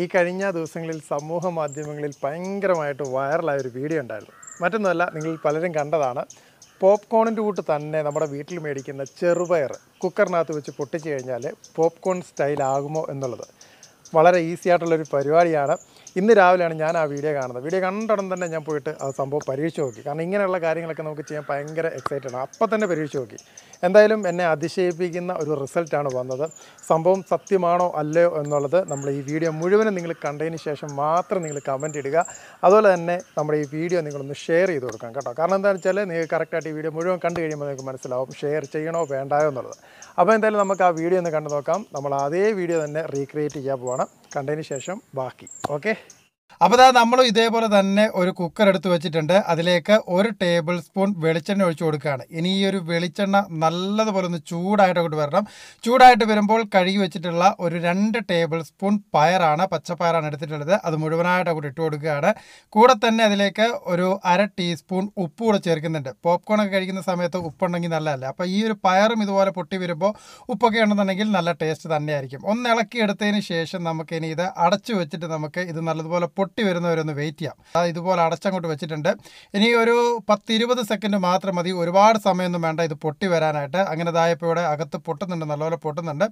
ഈ കഴിഞ്ഞ ദിവസങ്ങളിൽ സമൂഹ മാധ്യമങ്ങളിൽ ഭയങ്കരമായിട്ട് വൈറലായ ഒരു വീഡിയോ ഉണ്ടായിരുന്നു മറ്റൊന്നുമല്ല നിങ്ങൾ പലരും കണ്ടതാണ് പോപ്കോണിൻ്റെ കൂട്ട് തന്നെ നമ്മുടെ വീട്ടിൽ മേടിക്കുന്ന ചെറുപയർ കുക്കറിനകത്ത് വെച്ച് പൊട്ടിച്ച് കഴിഞ്ഞാൽ പോപ്കോൺ സ്റ്റൈലാകുമോ എന്നുള്ളത് വളരെ ഈസി ആയിട്ടുള്ളൊരു പരിപാടിയാണ് ഇന്ന് രാവിലെയാണ് ഞാൻ ആ വീഡിയോ കാണുന്നത് വീഡിയോ കണ്ടടം തന്നെ ഞാൻ പോയിട്ട് ആ സംഭവം പരീക്ഷിച്ച് നോക്കി കാരണം ഇങ്ങനെയുള്ള കാര്യങ്ങളൊക്കെ നമുക്ക് ചെയ്യാൻ ഭയങ്കര എക്സൈറ്റഡ് ആണ് അപ്പം തന്നെ പരീക്ഷിച്ച് നോക്കി എന്തായാലും എന്നെ അതിശയിപ്പിക്കുന്ന ഒരു റിസൾട്ടാണ് വന്നത് സംഭവം സത്യമാണോ അല്ലയോ എന്നുള്ളത് നമ്മൾ ഈ വീഡിയോ മുഴുവനും നിങ്ങൾ കണ്ടതിന് ശേഷം മാത്രം നിങ്ങൾ കമൻറ്റ് ഇടുക അതുപോലെ തന്നെ നമ്മുടെ ഈ വീഡിയോ നിങ്ങളൊന്ന് ഷെയർ ചെയ്ത് കൊടുക്കാം കേട്ടോ കാരണം എന്താണെന്ന് വെച്ചാൽ നിങ്ങൾ കറക്റ്റായിട്ട് ഈ വീഡിയോ മുഴുവൻ കണ്ടു കഴിയുമ്പോൾ നിങ്ങൾക്ക് മനസ്സിലാവും ഷെയർ ചെയ്യണോ വേണ്ടായോ എന്നുള്ളത് അപ്പോൾ എന്തായാലും നമുക്ക് ആ വീഡിയോ ഒന്ന് കണ്ടു നോക്കാം നമ്മൾ അതേ വീഡിയോ തന്നെ റീക്രിയേറ്റ് ചെയ്യാൻ പോവാണ് കണ്ടതിന് ശേഷം ബാക്കി ഓക്കെ അപ്പോൾ ഇതാ നമ്മൾ ഇതേപോലെ തന്നെ ഒരു കുക്കർ എടുത്ത് വെച്ചിട്ടുണ്ട് അതിലേക്ക് ഒരു ടേബിൾ സ്പൂൺ വെളിച്ചെണ്ണ ഒഴിച്ചു കൊടുക്കുകയാണ് ഇനി ഈ ഒരു വെളിച്ചെണ്ണ നല്ലതുപോലെ ഒന്ന് ചൂടായിട്ട് അങ്ങോട്ട് വരണം ചൂടായിട്ട് വരുമ്പോൾ കഴുകി വെച്ചിട്ടുള്ള ഒരു രണ്ട് ടേബിൾ സ്പൂൺ പയറാണ് പച്ചപ്പയറാണ് എടുത്തിട്ടുള്ളത് അത് മുഴുവനായിട്ട് അങ്ങോട്ട് ഇട്ട് കൊടുക്കുകയാണ് കൂടെ തന്നെ അതിലേക്ക് ഒരു അര ടീസ്പൂൺ ഉപ്പ് കൂടെ ചേർക്കുന്നുണ്ട് പോപ്കോൺ ഒക്കെ കഴിക്കുന്ന സമയത്ത് ഉപ്പുണ്ടെങ്കിൽ നല്ലതല്ല അപ്പോൾ ഈ ഒരു പയറും ഇതുപോലെ പൊട്ടി വരുമ്പോൾ ഉപ്പൊക്കെ ഉണ്ടെന്നുണ്ടെങ്കിൽ നല്ല ടേസ്റ്റ് തന്നെയായിരിക്കും ഒന്ന് ഇളക്കി എടുത്തതിന് ശേഷം നമുക്കിനി ഇത് അടച്ചു വെച്ചിട്ട് നമുക്ക് ഇത് നല്ലതുപോലെ പൊട്ടി വരുന്നവരൊന്ന് വെയിറ്റ് ചെയ്യാം അത് ഇതുപോലെ അടച്ചങ്ങോട്ട് വെച്ചിട്ടുണ്ട് ഇനി ഒരു പത്തിരുപത് സെക്കൻഡ് മാത്രം മതി ഒരുപാട് സമയമൊന്നും വേണ്ട ഇത് പൊട്ടി വരാനായിട്ട് അങ്ങനെ ഇതായപ്പോൾ ഇവിടെ അകത്ത് പൊട്ടുന്നുണ്ട് നല്ലപോലെ പൊട്ടുന്നുണ്ട്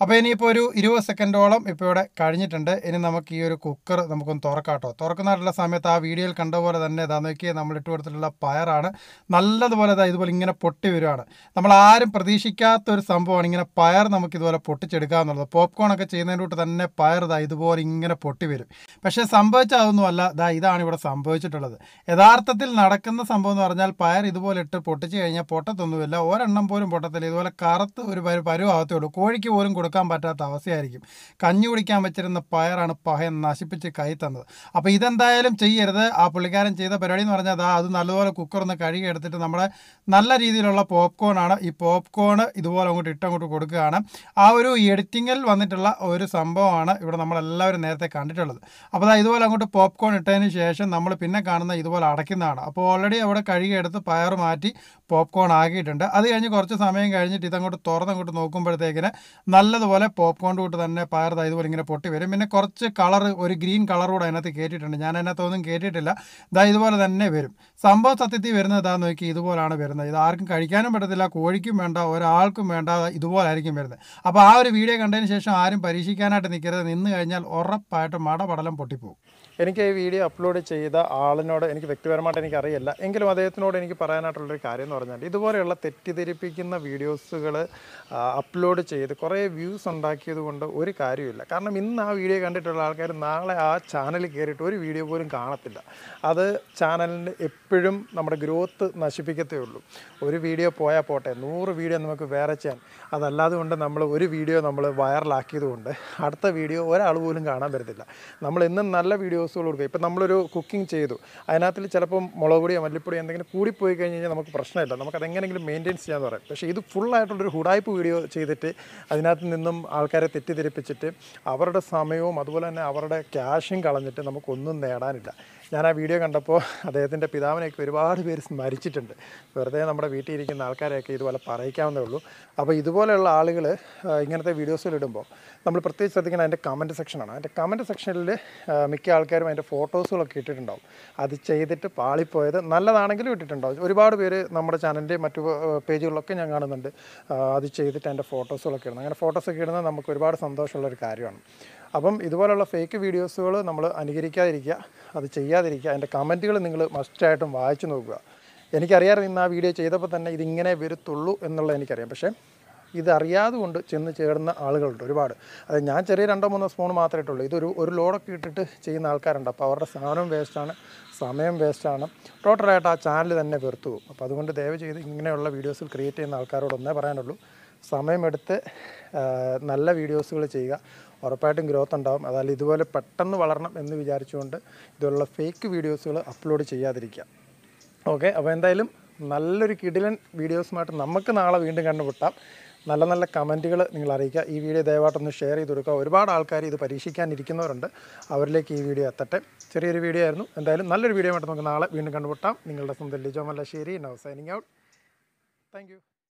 അപ്പോൾ ഇനിയിപ്പോൾ ഒരു ഇരുപത് സെക്കൻഡോളം ഇപ്പോൾ ഇവിടെ കഴിഞ്ഞിട്ടുണ്ട് ഇനി നമുക്ക് ഈ ഒരു കുക്കർ നമുക്കൊന്ന് തുറക്കാട്ടോ തുറക്കുന്നതായിട്ടുള്ള സമയത്ത് ആ വീഡിയോയിൽ കണ്ട പോലെ തന്നെ ഇതാ നോക്കിയാൽ നമ്മൾ ഇട്ട് കൊടുത്തിട്ടുള്ള പയറാണ് നല്ലതുപോലെ ഇതാ ഇതുപോലെ ഇങ്ങനെ പൊട്ടി വരുവാണ് നമ്മൾ ആരും പ്രതീക്ഷിക്കാത്ത ഒരു സംഭവമാണ് ഇങ്ങനെ പയർ നമുക്ക് ഇതുപോലെ പൊട്ടിച്ചെടുക്കുക എന്നുള്ളത് പോപ്കോൺ ഒക്കെ ചെയ്യുന്നതിൻ്റെ കൂട്ട് തന്നെ പയർ ഇതാ ഇതുപോലെ ഇങ്ങനെ പൊട്ടി വരും പക്ഷേ സംഭവം സംഭവിച്ചതൊന്നുമല്ല ദാ ഇതാണ് ഇവിടെ സംഭവിച്ചിട്ടുള്ളത് യഥാർത്ഥത്തിൽ നടക്കുന്ന സംഭവം എന്ന് പറഞ്ഞാൽ പയർ ഇതുപോലെ ഇട്ട് പൊട്ടിച്ചു കഴിഞ്ഞാൽ പൊട്ടത്തൊന്നുമില്ല ഒരെണ്ണം പോലും പൊട്ടത്തില്ല ഇതുപോലെ കറുത്ത് ഒരു പരു പരുവാകത്തേ ഉള്ളൂ കോഴിക്ക് പോലും കൊടുക്കാൻ പറ്റാത്ത അവസ്ഥയായിരിക്കും കഞ്ഞി കുടിക്കാൻ വെച്ചിരുന്ന പയറാണ് പഹയൻ നശിപ്പിച്ച് കൈ തന്നത് അപ്പോൾ ഇതെന്തായാലും ചെയ്യരുത് ആ പുള്ളിക്കാരൻ ചെയ്ത പരിപാടി എന്ന് പറഞ്ഞാൽ അത് നല്ലപോലെ കുക്കറൊന്ന് കഴുകി എടുത്തിട്ട് നമ്മുടെ നല്ല രീതിയിലുള്ള പോപ്കോൺ ആണ് ഈ പോപ്കോൺ ഇതുപോലെ അങ്ങോട്ട് ഇട്ടങ്ങോട്ട് കൊടുക്കുകയാണ് ആ ഒരു എഡിറ്റിങ്ങിൽ വന്നിട്ടുള്ള ഒരു സംഭവമാണ് ഇവിടെ നമ്മളെല്ലാവരും നേരത്തെ കണ്ടിട്ടുള്ളത് അപ്പോൾ ഇതുപോലെ അങ്ങോട്ട് പോപ്കോൺ ഇട്ടതിന് ശേഷം നമ്മൾ പിന്നെ കാണുന്ന ഇതുപോലെ അടയ്ക്കുന്നതാണ് അപ്പോൾ ഓൾറെഡി അവിടെ കഴുകിയെടുത്ത് പയർ മാറ്റി പോപ്കോൺ ആക്കിയിട്ടുണ്ട് അത് കഴിഞ്ഞ് കുറച്ച് സമയം കഴിഞ്ഞിട്ട് ഇതങ്ങോട്ട് തുറന്നങ്ങോട്ട് നോക്കുമ്പോഴത്തേക്കിന് നല്ലതുപോലെ പോപ്കോൺ കൂട്ട് തന്നെ പയർ ഇതുപോലെ ഇങ്ങനെ പൊട്ടി വരും പിന്നെ കുറച്ച് കളർ ഒരു ഗ്രീൻ കളർ കൂടെ അതിനകത്ത് കയറ്റിയിട്ടുണ്ട് ഞാൻ അതിനകത്തൊന്നും കയറ്റിയിട്ടില്ല ഇതാ ഇതുപോലെ തന്നെ വരും സംഭവ സത്യത്തിൽ വരുന്നത് ഇതാ നോക്കി ഇതുപോലാണ് വരുന്നത് ഇത് ആർക്കും കഴിക്കാനും പറ്റത്തില്ല കോഴിക്കും വേണ്ട ഒരാൾക്കും വേണ്ട ഇതുപോലെ ആയിരിക്കും വരുന്നത് അപ്പോൾ ആ ഒരു വീഡിയോ കണ്ടതിന് ശേഷം ആരും പരീക്ഷിക്കാനായിട്ട് നിൽക്കരുത് നിന്ന് കഴിഞ്ഞാൽ ഉറപ്പായിട്ടും മടപടലം പൊട്ടിപ്പോകും എനിക്ക് ഈ വീഡിയോ അപ്ലോഡ് ചെയ്ത ആളിനോട് എനിക്ക് വ്യക്തിപരമായിട്ട് എനിക്കറിയില്ല എങ്കിലും അദ്ദേഹത്തിനോട് എനിക്ക് പറയാനായിട്ടുള്ളൊരു കാര്യം എന്ന് പറഞ്ഞാൽ ഇതുപോലെയുള്ള തെറ്റിദ്ധരിപ്പിക്കുന്ന വീഡിയോസുകൾ അപ്ലോഡ് ചെയ്ത് കുറേ വ്യൂസ് ഉണ്ടാക്കിയത് കൊണ്ട് ഒരു കാര്യമില്ല കാരണം ഇന്ന് ആ വീഡിയോ കണ്ടിട്ടുള്ള ആൾക്കാർ നാളെ ആ ചാനലിൽ കയറിയിട്ട് ഒരു വീഡിയോ പോലും കാണത്തില്ല അത് ചാനലിൻ്റെ എപ്പോഴും നമ്മുടെ ഗ്രോത്ത് നശിപ്പിക്കത്തേ ഉള്ളൂ ഒരു വീഡിയോ പോയാൽ പോട്ടെ നൂറ് വീഡിയോ നമുക്ക് വേറെ ചെയ്യാൻ അതല്ലാതെ കൊണ്ട് നമ്മൾ ഒരു വീഡിയോ നമ്മൾ വൈറലാക്കിയതുകൊണ്ട് അടുത്ത വീഡിയോ ഒരാൾ പോലും കാണാൻ പറ്റത്തില്ല നമ്മൾ ഇന്നും നല്ല വീഡിയോ വീഡിയോസുകൾ കൊടുക്കുക ഇപ്പം നമ്മളൊരു കുക്കിംഗ് ചെയ്തു അതിനകത്തിൽ ചിലപ്പം മുളക് പൊടിയോ മല്ലിപ്പൊടിയോ എന്തെങ്കിലും കൂടിപ്പോയി കഴിഞ്ഞ് കഴിഞ്ഞാൽ നമുക്ക് പ്രശ്നമില്ല നമുക്ക് അതെങ്ങനെങ്കിലും മെയിൻറ്റെയിൻസ് ചെയ്യാമെന്ന് പറയാം പക്ഷേ ഇത് ഫുള്ളായിട്ടുള്ളൊരു ഹുഡായ്പ് വീഡിയോ ചെയ്തിട്ട് അതിനകത്ത് നിന്നും ആൾക്കാരെ തെറ്റിദ്ധരിപ്പിച്ചിട്ട് അവരുടെ സമയവും അതുപോലെ തന്നെ അവരുടെ ക്യാഷും കളഞ്ഞിട്ട് നമുക്കൊന്നും നേടാനില്ല ഞാൻ ആ വീഡിയോ കണ്ടപ്പോൾ അദ്ദേഹത്തിൻ്റെ പിതാവിനെയൊക്കെ ഒരുപാട് പേര് സ്മരിച്ചിട്ടുണ്ട് വെറുതെ നമ്മുടെ വീട്ടിൽ ഇരിക്കുന്ന ആൾക്കാരെയൊക്കെ ഇതുപോലെ പറയിക്കാവുന്നേ ഉള്ളൂ അപ്പോൾ ഇതുപോലെയുള്ള ആളുകൾ ഇങ്ങനത്തെ വീഡിയോസിലിടുമ്പോൾ നമ്മൾ പ്രത്യേകിച്ച് ശ്രദ്ധിക്കുന്നത് അതിൻ്റെ കമൻറ്റ് സെക്ഷനാണ് അതിൻ്റെ കമൻറ്റ് സെക്ഷനിൽ മിക്ക മിക്ക ആൾക്കാരും അതിൻ്റെ ഫോട്ടോസുകളൊക്കെ ഇട്ടിട്ടുണ്ടാവും അത് ചെയ്തിട്ട് പാളിപ്പോയത് നല്ലതാണെങ്കിലും ഇട്ടിട്ടുണ്ടാവും ഒരുപാട് പേര് നമ്മുടെ ചാനലിൻ്റെ മറ്റു പേജുകളിലൊക്കെ ഞാൻ കാണുന്നുണ്ട് അത് ചെയ്തിട്ട് അതിൻ്റെ ഫോട്ടോസുകളൊക്കെ ഇടുന്നത് അങ്ങനെ ഫോട്ടോസൊക്കെ ഇടുന്നത് നമുക്ക് ഒരുപാട് സന്തോഷമുള്ളൊരു കാര്യമാണ് അപ്പം ഇതുപോലുള്ള ഫേക്ക് വീഡിയോസുകൾ നമ്മൾ അനുകരിക്കാതിരിക്കുക അത് ചെയ്യാതിരിക്കുക അതിൻ്റെ കമൻറ്റുകൾ നിങ്ങൾ മസ്റ്റായിട്ടും വായിച്ചു നോക്കുക എനിക്കറിയാറ് ഇന്ന് ആ വീഡിയോ ചെയ്തപ്പോൾ തന്നെ ഇതിങ്ങനെ വരത്തുള്ളൂ എന്നുള്ളത് എനിക്കറിയാം പക്ഷേ ഇതറിയാതെ കൊണ്ട് ചെന്ന് ചേർന്ന ആളുകളുണ്ട് ഒരുപാട് അത് ഞാൻ ചെറിയ രണ്ടോ മൂന്നോ സ്പൂൺ മാത്രമേ ഇട്ടുള്ളൂ ഇതൊരു ഒരു ലോഡൊക്കെ ഇട്ടിട്ട് ചെയ്യുന്ന ആൾക്കാരുണ്ട് അപ്പോൾ അവരുടെ സാധനം വേസ്റ്റാണ് സമയം വേസ്റ്റാണ് ടോട്ടലായിട്ട് ആ ചാനൽ തന്നെ വെറുത്തു പോകും അപ്പോൾ അതുകൊണ്ട് ദയവ് ചെയ്ത് ഇങ്ങനെയുള്ള വീഡിയോസിൽ ക്രിയേറ്റ് ചെയ്യുന്ന ആൾക്കാരോട് ഒന്നേ പറയാനുള്ളൂ സമയമെടുത്ത് നല്ല വീഡിയോസുകൾ ചെയ്യുക ഉറപ്പായിട്ടും ഗ്രോത്ത് ഉണ്ടാകും അതായത് ഇതുപോലെ പെട്ടെന്ന് വളരണം എന്ന് വിചാരിച്ചുകൊണ്ട് ഇതുപോലുള്ള ഫേക്ക് വീഡിയോസുകൾ അപ്ലോഡ് ചെയ്യാതിരിക്കുക ഓക്കെ അപ്പോൾ എന്തായാലും നല്ലൊരു കിടിലൻ വീഡിയോസുമായിട്ട് നമുക്ക് നാളെ വീണ്ടും കണ്ടുമുട്ടാം നല്ല നല്ല കമൻറ്റുകൾ നിങ്ങൾ അറിയിക്കുക ഈ വീഡിയോ ദയവായിട്ടൊന്ന് ഷെയർ ചെയ്ത് കൊടുക്കുക ഒരുപാട് ആൾക്കാർ ഇത് പരീക്ഷിക്കാനിരിക്കുന്നവരുണ്ട് അവരിലേക്ക് ഈ വീഡിയോ എത്തട്ടെ ചെറിയൊരു വീഡിയോ ആയിരുന്നു എന്തായാലും നല്ലൊരു വീഡിയോ ആയിട്ട് നമുക്ക് നാളെ വീണ്ടും കണ്ടുമുട്ടാം നിങ്ങളുടെ സ്വന്തം Lijo Mallassery now signing out thank